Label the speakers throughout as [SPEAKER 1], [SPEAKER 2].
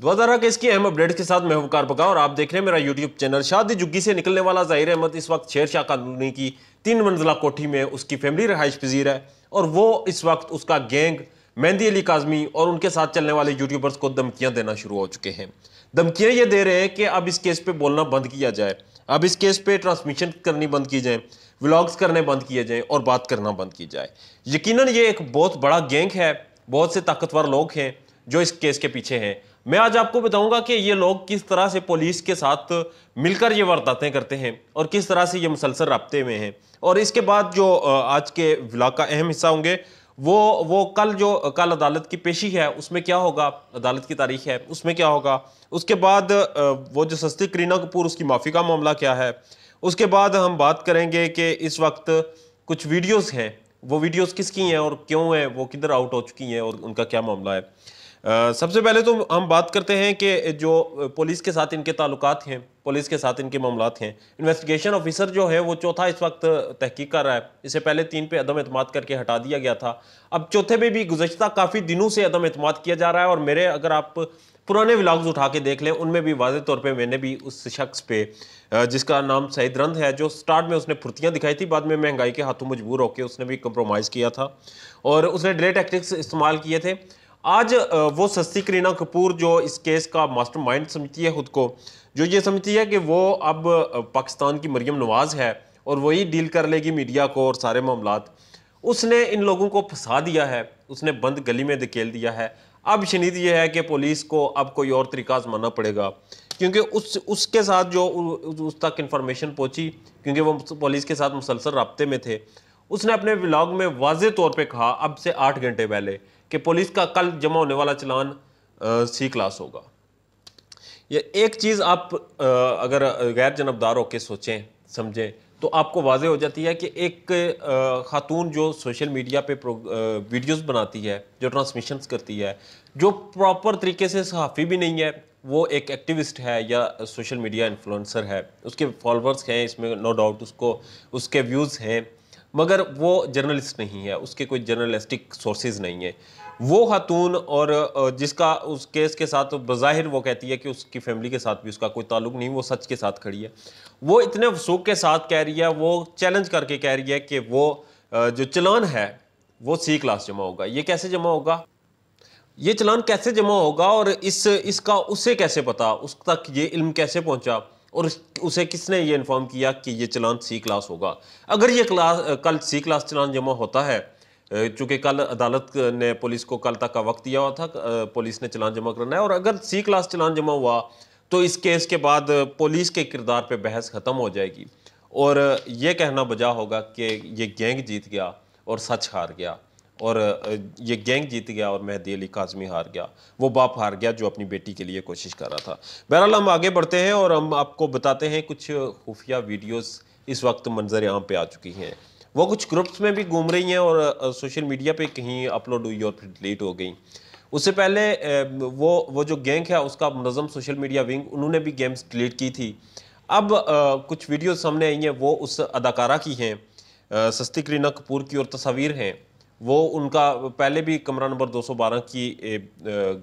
[SPEAKER 1] द्वारा केस इसकी अहम अपडेट्स के साथ मैं हुकार पका और आप देख रहे हैं मेरा यूट्यूब चैनल शादी जुग्गी से निकलने वाला जाहिर अहमद इस वक्त शेर शाह कॉलोनी की तीन मंजिला कोठी में उसकी फैमिली रहायश पजीर है और वो इस वक्त उसका गैंग मेहंदी अली काजमी और उनके साथ चलने वाले यूट्यूबर्स को धमकियाँ देना शुरू हो चुके हैं धमकियाँ ये दे रहे हैं कि अब इस केस पर बोलना बंद किया जाए अब इस केस पर ट्रांसमिशन करनी बंद की जाए व्लॉग्स करने बंद किए जाएँ और बात करना बंद की जाए यकीन ये एक बहुत बड़ा गैंग है बहुत से ताकतवर लोग हैं जो इस केस के पीछे हैं मैं आज आपको बताऊंगा कि ये लोग किस तरह से पुलिस के साथ मिलकर ये वारदातें करते हैं और किस तरह से ये मुसलसल रबते में हैं और इसके बाद जो आज के ब्लॉग का अहम हिस्सा होंगे वो वो कल जो कल अदालत की पेशी है उसमें क्या होगा अदालत की तारीख है उसमें क्या होगा उसके बाद वो जो सस्ती करीना कपूर उसकी माफ़ी का मामला क्या है उसके बाद हम बात करेंगे कि इस वक्त कुछ वीडियोज़ हैं वो वीडियोज़ किसकी हैं और क्यों हैं वो किधर आउट हो चुकी हैं और उनका क्या मामला है सबसे पहले तो हम बात करते हैं कि जो पुलिस के साथ इनके ताल्लुक हैं पुलिस के साथ इनके मामला हैं इन्वेस्टिगेशन ऑफिसर जो है वो चौथा इस वक्त तहकीक कर रहा है इससे पहले तीन पे अदम अतमाद करके हटा दिया गया था अब चौथे पे भी गुजशत काफ़ी दिनों से अदम अतमाद किया जा रहा है और मेरे अगर आप पुराने व्लाग्स उठा के देख लें उनमें भी वाजह तौर पर मैंने भी उस शख्स पे जिसका नाम सईद रंद है जो स्टार्ट में उसने फुर्तियाँ दिखाई थी बाद में महंगाई के हाथों मजबूर होकर उसने भी कंप्रोमाइज़ किया था और उसने डिले टैक्टिक्स इस्तेमाल किए थे आज वो सस्ती करीना कपूर जो इस केस का मास्टरमाइंड समझती है खुद को जो ये समझती है कि वो अब पाकिस्तान की मरियम नवाज़ है और वही डील कर लेगी मीडिया को और सारे मामला उसने इन लोगों को फंसा दिया है उसने बंद गली में धकेल दिया है अब शनिद ये है कि पुलिस को अब कोई और तरीका आजमाना पड़ेगा क्योंकि उस उसके साथ जो उस तक इन्फॉर्मेशन पहुंची क्योंकि वो पुलिस के साथ मुसलसल रबते में थे उसने अपने ब्लॉग में वाज तौर पर कहा अब से आठ घंटे पहले कि पुलिस का कल जमा होने वाला चलान सी क्लास होगा ये एक चीज़ आप आ, अगर गैर जनबदार होकर सोचें समझें तो आपको वाजह हो जाती है कि एक ख़ातून जो सोशल मीडिया पे वीडियोस बनाती है जो ट्रांसमिशंस करती है जो प्रॉपर तरीके से सहाफ़ी भी नहीं है वो एक एक्टिविस्ट है या सोशल मीडिया इन्फ्लुएंसर है उसके फॉलोअर्स हैं इसमें नो डाउट उसको उसके व्यूज़ हैं मगर वो जर्नलिस्ट नहीं है उसके कोई जर्नलिस्टिक सोर्सेज नहीं है वो खातून और जिसका उस केस के साथ बज़ाहिर वो कहती है कि उसकी फैमिली के साथ भी उसका कोई ताल्लुक नहीं वो सच के साथ खड़ी है वो इतने वसूख के साथ कह रही है वो चैलेंज करके कह रही है कि वो जो चलान है वो सी क्लास जमा होगा ये कैसे जमा होगा ये चलान कैसे जमा होगा और इस इसका उसे कैसे पता उस तक ये इल्म कैसे पहुँचा और उसे किसने ये इन्फॉर्म किया कि ये चलान सी क्लास होगा अगर ये क्लास कल सी क्लास चलान जमा होता है चूँकि कल अदालत ने पुलिस को कल तक का वक्त दिया हुआ था पुलिस ने चलान जमा करना है और अगर सी क्लास चलान जमा हुआ तो इस केस के बाद पुलिस के किरदार पे बहस ख़त्म हो जाएगी और ये कहना बजा होगा कि ये गैंग जीत गया और सच हार गया और ये गैंग जीत गया और मेहदी अली काजमी हार गया वो बाप हार गया जो अपनी बेटी के लिए कोशिश कर रहा था बहरहाल हम आगे बढ़ते हैं और हम आपको बताते हैं कुछ खुफिया वीडियोस इस वक्त मंजर आम पे आ चुकी हैं वो कुछ ग्रुप्स में भी घूम रही हैं और सोशल मीडिया पे कहीं अपलोड हुई और फिर डिलीट हो गई उससे पहले वो वो जो गैंग है उसका मनज़म सोशल मीडिया विंग उन्होंने भी गेम्स डिलीट की थी अब आ, कुछ वीडियो सामने आई हैं वो उस अदाकारा की हैं सस्ती करीना कपूर की और तस्वीर हैं वो उनका पहले भी कमरा नंबर 212 की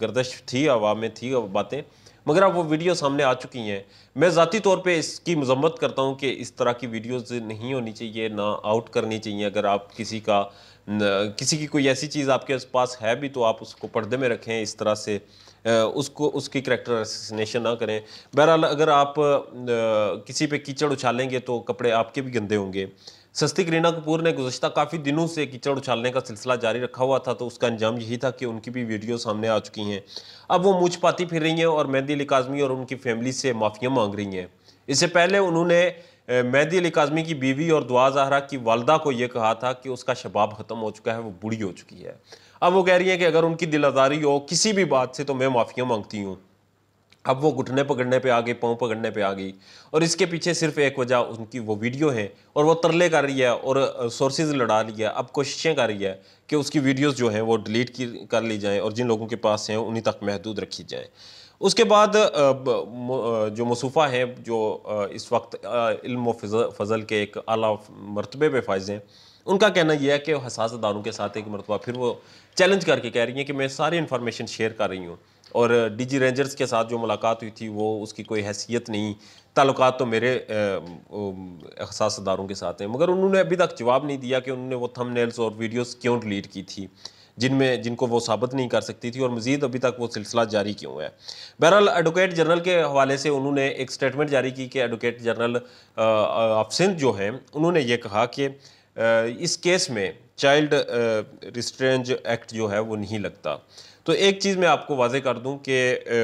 [SPEAKER 1] गर्दश थी हवा में थी बातें मगर अब वो वीडियो सामने आ चुकी हैं मैं ज़ाती तौर पे इसकी मजम्मत करता हूँ कि इस तरह की वीडियोस नहीं होनी चाहिए ना आउट करनी चाहिए अगर आप किसी का किसी की कोई ऐसी चीज़ आपके पास है भी तो आप उसको पर्दे में रखें इस तरह से उसको उसकी करेक्टर असैसिनेशन ना करें बहरहाल अगर आप किसी पे कीचड़ उछालेंगे तो कपड़े आपके भी गंदे होंगे सस्ती करीना कपूर ने गुजशत काफ़ी दिनों से कीचड़ उछालने का सिलसिला जारी रखा हुआ था तो उसका अंजाम यही था कि उनकी भी वीडियो सामने आ चुकी हैं अब वो मुझ पाती फिर रही हैं और मेहंदी अली काजमी और उनकी फैमिली से माफ़ियाँ मांग रही हैं इससे पहले उन्होंने मेहदी अली काजमी की बीवी और दुआ जहरा की वालदा को यह कहा था कि उसका शबाब ख़त्म हो चुका है वो बुढ़ी हो चुकी है अब वो कह रही है कि अगर उनकी दिल हो किसी भी बात से तो मैं माफ़ियाँ मांगती हूँ अब वो घुटने पकड़ने पे आ गई पाँव पकड़ने पे आ गई और इसके पीछे सिर्फ एक वजह उनकी वो वीडियो है और वो तरले कर रही है और सोर्सेज लड़ा रही है अब कोशिशें कर रही है कि उसकी वीडियोस जो हैं वो डिलीट की कर ली जाएं और जिन लोगों के पास हैं उन्हीं तक महदूद रखी जाएं उसके बाद जो मसूफ़ा हैं जो इस वक्त इल्म फजल के एक अला मरतबे पर फायज हैं उनका कहना यह है कि हसास दारों के साथ एक मरतबा फिर वो चैलेंज करके कह रही हैं कि मैं सारी इन्फॉर्मेशन शेयर कर रही हूँ और डीजी रेंजर्स के साथ जो मुलाकात हुई थी वो उसकी कोई हैसियत नहीं ताल्लुक तो मेरे एहसासदारों के साथ हैं मगर उन्होंने अभी तक जवाब नहीं दिया कि उन्होंने वो नेल्स और वीडियोज़ क्यों डिलीट की थी जिनमें जिनको वो साबित नहीं कर सकती थी और मजीद अभी तक वो सिलसिला जारी क्यों है बहरहाल एडवोकेट जनरल के हवाले से उन्होंने एक स्टेटमेंट जारी की कि एडवोकेट जनरल ऑफ सिंध जो हैं उन्होंने ये कहा कि इस केस में चाइल्ड रिस्ट्रेंज एक्ट जो है वो नहीं लगता तो एक चीज़ मैं आपको वाजे कर दूं कि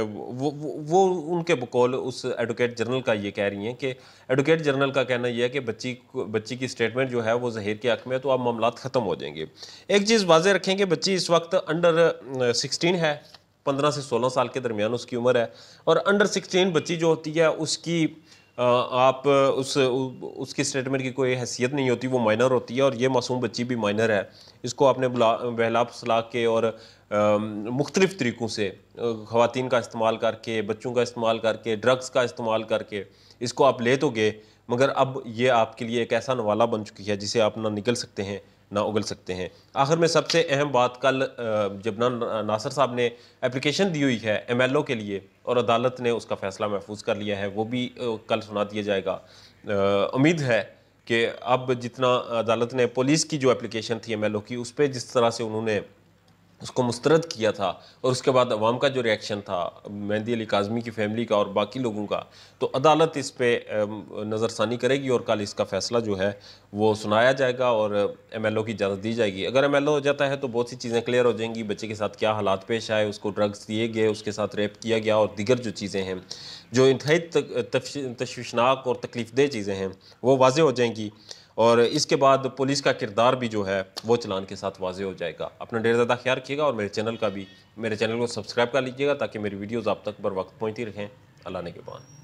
[SPEAKER 1] वो, वो वो उनके बकौल उस एडवोकेट जनरल का ये कह रही हैं कि एडवोकेट जनरल का कहना यह है कि बच्ची बच्ची की स्टेटमेंट जो है वो जहर के हक में है तो अब मामला ख़त्म हो जाएंगे एक चीज़ वाजे रखें कि बच्ची इस वक्त अंडर सिक्सटीन है पंद्रह से सोलह साल के दरमियान उसकी उम्र है और अंडर सिक्सटीन बच्ची जो होती है उसकी आप उस उसकी स्टेटमेंट की कोई हैसियत नहीं होती वो माइनर होती है और ये मासूम बच्ची भी माइनर है इसको आपने बहला सलाह के और मुख्तलिफ़ तरीक़ों से ख़वान का इस्तेमाल करके बच्चों का इस्तेमाल करके ड्रग्स का इस्तेमाल करके इसको आप ले तो गए मगर अब ये आपके लिए एक ऐसा नवाला बन चुकी है जिसे आप ना निकल सकते हैं ना उगल सकते हैं आखिर में सबसे अहम बात कल ना नासर साहब ने एप्लीकेशन दी हुई है एम एल ओ के लिए और अदालत ने उसका फ़ैसला महफूज कर लिया है वो भी कल सुना दिया जाएगा उम्मीद है कि अब जितना अदालत ने पुलिस की जो एप्लीकेशन थी एम एल ओ की उस पर जिस तरह से उन्होंने उसको मुस्तरद किया था और उसके बाद अवाम का जो रिएक्शन था मेहंदी अली काजमी की फैमिली का और बाकी लोगों का तो अदालत इस पर नज़रसानी करेगी और कल इसका फ़ैसला जो है वो सुनाया जाएगा और एम एल ओ की इजाज़त दी जाएगी अगर एम एल ओ हो जाता है तो बहुत सी चीज़ें क्लियर हो जाएंगी बच्चे के साथ क्या हालात पेश आए उसको ड्रग्स दिए गए उसके साथ रेप किया गया और दिगर जो चीज़ें हैं जो इंतहाई तशवीशनाक और तकलीफ़ दह चीज़ें हैं वो वाजह हो जाएंगी और इसके बाद पुलिस का किरदार भी जो है वो चलान के साथ वाजे हो जाएगा अपना ढेर ज़्यादा ख्याल रखिएगा और मेरे चैनल का भी मेरे चैनल को सब्सक्राइब कर लीजिएगा ताकि मेरी वीडियोज़ आप तक बर वक्त पहुँचती रखें अल्लाह ने के बाद